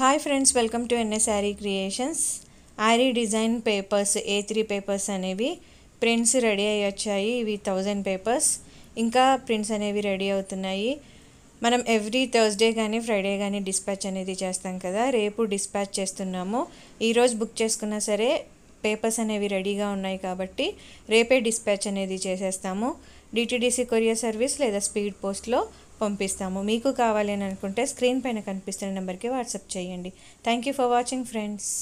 hi friends welcome to NS sari creations aari design papers A three papers అనేవి prints ready అయ్యి వచ్చాయి ఇవి thousand papers ఇంకా ప్రింట్స్ అనేవి రెడీ అవుతున్నాయి మనం ఎవ్రీ థర్స్డే కానీ ఫ్రైడే కానీ డిస్పాచ్ అనేది చేస్తాం కదా రేపు డిస్పాచ్ చేస్తున్నాము ఈరోజు బుక్ చేసుకున్నా సరే పేపర్స్ అనేవి రెడీగా ఉన్నాయి కాబట్టి రేపే డిస్పాచ్ అనేది చేసేస్తాము డిటిడిసి కొరియర్ సర్వీస్ లేదా స్పీడ్ పోస్ట్లో పంపిస్తాము మీకు కావాలి అని అనుకుంటే స్క్రీన్ పైన కనిపిస్తున్న నెంబర్కి వాట్సాప్ చేయండి thank you for watching friends